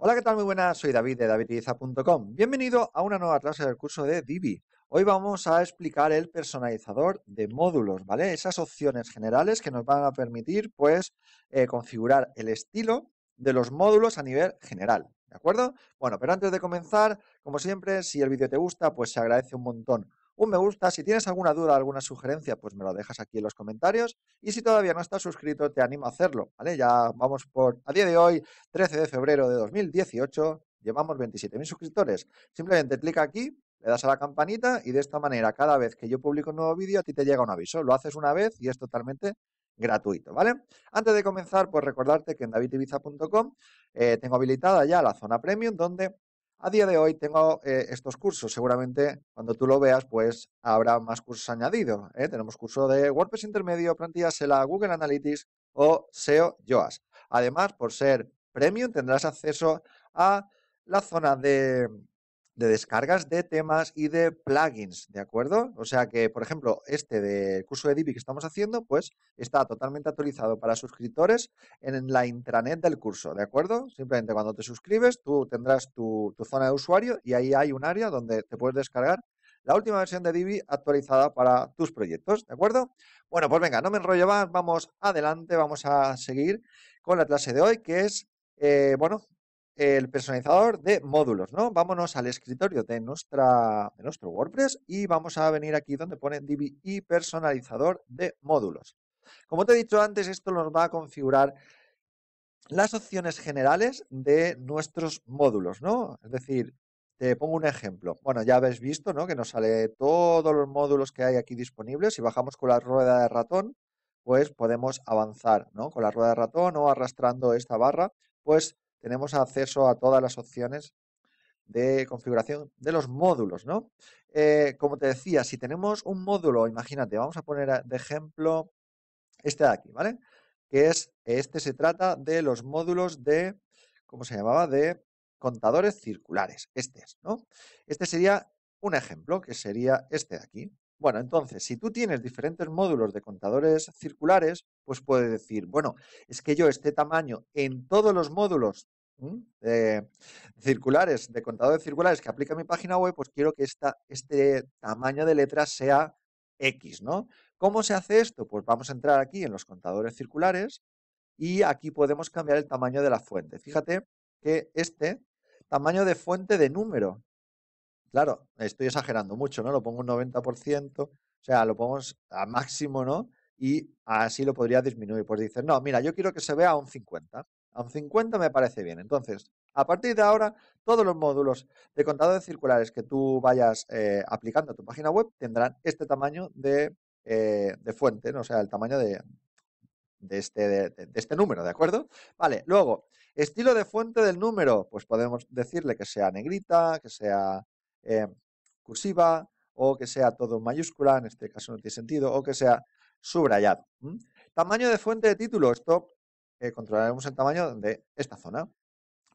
Hola, ¿qué tal? Muy buenas, soy David de DavidIza.com. Bienvenido a una nueva clase del curso de Divi. Hoy vamos a explicar el personalizador de módulos, ¿vale? Esas opciones generales que nos van a permitir, pues, eh, configurar el estilo de los módulos a nivel general, ¿de acuerdo? Bueno, pero antes de comenzar, como siempre, si el vídeo te gusta, pues se agradece un montón un me gusta. Si tienes alguna duda, alguna sugerencia, pues me lo dejas aquí en los comentarios. Y si todavía no estás suscrito, te animo a hacerlo, ¿vale? Ya vamos por, a día de hoy, 13 de febrero de 2018, llevamos 27.000 suscriptores. Simplemente clic aquí, le das a la campanita y de esta manera, cada vez que yo publico un nuevo vídeo, a ti te llega un aviso. Lo haces una vez y es totalmente gratuito, ¿vale? Antes de comenzar, pues recordarte que en davidibiza.com eh, tengo habilitada ya la zona premium donde a día de hoy tengo eh, estos cursos. Seguramente cuando tú lo veas, pues habrá más cursos añadidos. ¿eh? Tenemos curso de WordPress intermedio, plantilla SELA, Google Analytics o SEO Joas. Además, por ser premium, tendrás acceso a la zona de de descargas de temas y de plugins, ¿de acuerdo? O sea que, por ejemplo, este de curso de Divi que estamos haciendo, pues está totalmente actualizado para suscriptores en la intranet del curso, ¿de acuerdo? Simplemente cuando te suscribes, tú tendrás tu, zona de usuario y ahí hay un área donde te puedes descargar la última versión de Divi actualizada para tus proyectos, ¿de acuerdo? Bueno, pues venga, no me enrollo más, vamos adelante, vamos a seguir con la clase de hoy, que es, eh, bueno, el personalizador de módulos, ¿no? Vámonos al escritorio de, nuestra, nuestro WordPress y vamos a venir aquí donde pone DBI personalizador de módulos. Como te he dicho antes, esto nos va a configurar las opciones generales de nuestros módulos, ¿no? Es decir, te pongo un ejemplo. Bueno, ya habéis visto, ¿no? Que nos sale todos los módulos que hay aquí disponibles. Si bajamos con la rueda de ratón, pues podemos avanzar, ¿no? Con la rueda de ratón o arrastrando esta barra, pues tenemos acceso a todas las opciones de configuración de los módulos, ¿no? Eh, como te decía, si tenemos un módulo, imagínate, vamos a poner de ejemplo este de aquí, ¿vale? Que es, este se trata de los módulos de, ¿cómo se llamaba? De contadores circulares, este es, ¿no? Este sería un ejemplo, que sería este de aquí. Bueno, entonces, si tú tienes diferentes módulos de contadores circulares, pues puedes decir, bueno, es que yo este tamaño en todos los módulos de eh, circulares, de contadores de circulares que aplica mi página web, pues quiero que este tamaño de letras sea X, ¿no? ¿Cómo se hace esto? Pues vamos a entrar aquí en los contadores circulares y aquí podemos cambiar el tamaño de la fuente. Fíjate que este tamaño de fuente de número. Claro, estoy exagerando mucho, ¿no? Lo pongo un 90%, o sea, lo pongo a máximo, ¿no? Y así lo podría disminuir. Pues dices, no, mira, yo quiero que se vea un 50. 50 me parece bien. Entonces, a partir de ahora, todos los módulos de contadores circulares que tú vayas eh, aplicando a tu página web tendrán este tamaño de, eh, de fuente, ¿no? o sea, el tamaño de, este, de, este número, ¿de acuerdo? Vale, luego, estilo de fuente del número, pues podemos decirle que sea negrita, que sea eh, cursiva o que sea todo mayúscula, en este caso no tiene sentido, o que sea subrayado. Tamaño de fuente de título, esto eh, controlaremos el tamaño de esta zona.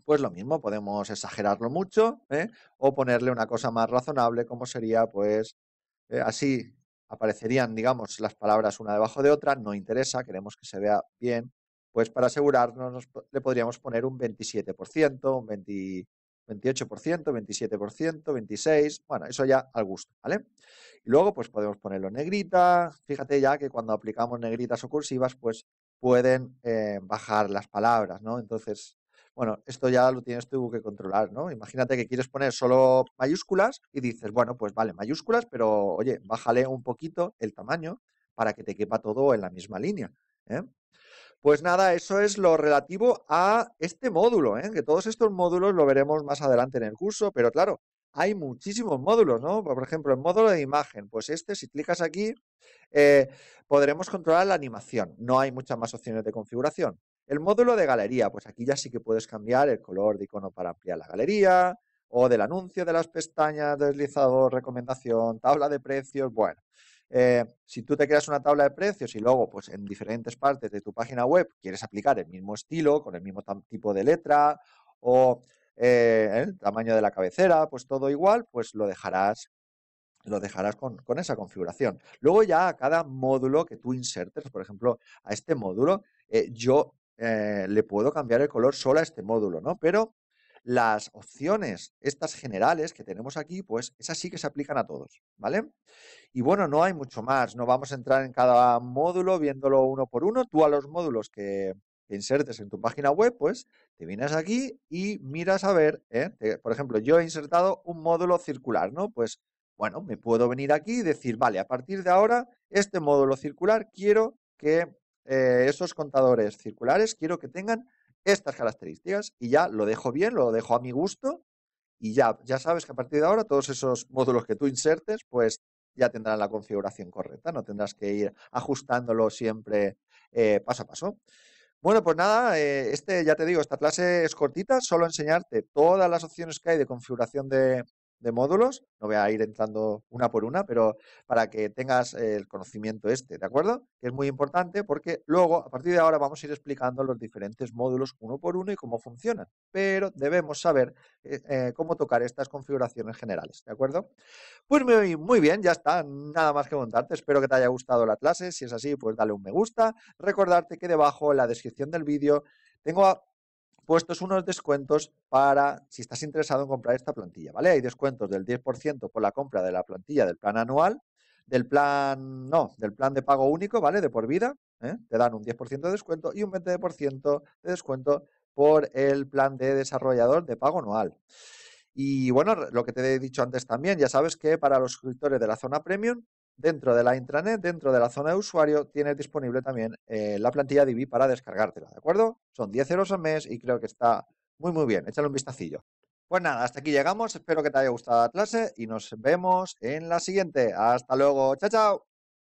Pues lo mismo, podemos exagerarlo mucho ¿eh? o ponerle una cosa más razonable como sería pues eh, así aparecerían, digamos, las palabras una debajo de otra, no interesa, queremos que se vea bien, pues para asegurarnos le podríamos poner un 27%, un 28%, 27%, 26%, bueno, eso ya al gusto, ¿vale? Y luego, pues podemos ponerlo en negrita, fíjate ya que cuando aplicamos negritas o cursivas, pues pueden eh, bajar las palabras, ¿no? Entonces, bueno, esto ya lo tienes tú que controlar, ¿no? Imagínate que quieres poner solo mayúsculas y dices, bueno, pues vale, mayúsculas, pero oye, bájale un poquito el tamaño para que te quepa todo en la misma línea. ¿eh? Pues nada, eso es lo relativo a este módulo, ¿eh? que todos estos módulos lo veremos más adelante en el curso, pero claro, hay muchísimos módulos, ¿no? Por ejemplo, el módulo de imagen, pues este, si clicas aquí, eh, podremos controlar la animación. No hay muchas más opciones de configuración. El módulo de galería, pues aquí ya sí que puedes cambiar el color de icono para ampliar la galería, o del anuncio de las pestañas, deslizador, recomendación, tabla de precios, bueno. Eh, si tú te creas una tabla de precios y luego, pues en diferentes partes de tu página web quieres aplicar el mismo estilo, con el mismo tipo de letra, o eh, el tamaño de la cabecera, pues todo igual, pues lo dejarás lo dejarás con, esa configuración. Luego ya a cada módulo que tú insertes, por ejemplo, a este módulo, eh, yo eh, le puedo cambiar el color solo a este módulo, ¿no? Pero las opciones, estas generales que tenemos aquí, pues esas sí que se aplican a todos, ¿vale? Y bueno, no hay mucho más, no vamos a entrar en cada módulo viéndolo uno por uno. Tú a los módulos que, insertes en tu página web, pues te vienes aquí y miras a ver, ¿eh? por ejemplo, yo he insertado un módulo circular, ¿no? Pues bueno, me puedo venir aquí y decir, vale, a partir de ahora, este módulo circular quiero que eh, esos contadores circulares, quiero que tengan estas características y ya lo dejo bien, lo dejo a mi gusto y ya, ya sabes que a partir de ahora todos esos módulos que tú insertes, pues ya tendrán la configuración correcta, no tendrás que ir ajustándolo siempre eh, paso a paso. Bueno, pues nada, eh, este ya te digo, esta clase es cortita, solo enseñarte todas las opciones que hay de configuración de, de módulos, no voy a ir entrando una por una, pero para que tengas el conocimiento este, ¿de acuerdo? Que es muy importante porque luego, a partir de ahora, vamos a ir explicando los diferentes módulos uno por uno y cómo funcionan, pero debemos saber eh, eh, cómo tocar estas configuraciones generales, ¿de acuerdo? Pues muy, muy bien, ya está, nada más que montarte espero que te haya gustado la clase, si es así, pues dale un me gusta, recordarte que debajo en la descripción del vídeo tengo puestos unos descuentos para si estás interesado en comprar esta plantilla, ¿vale? Hay descuentos del 10% por la compra de la plantilla del plan anual, del plan, no, del plan de pago único, ¿vale? De por vida, ¿eh? te dan un 10% de descuento y un 20% de descuento por el plan de desarrollador de pago anual. Y bueno, lo que te he dicho antes también, ya sabes que para los suscriptores de la zona premium Dentro de la intranet, dentro de la zona de usuario, tienes disponible también eh, la plantilla DB para descargártela, ¿de acuerdo? Son 10 euros al mes y creo que está muy muy bien. Échale un vistacillo. Pues nada, hasta aquí llegamos. Espero que te haya gustado la clase y nos vemos en la siguiente. Hasta luego. Chao, chao.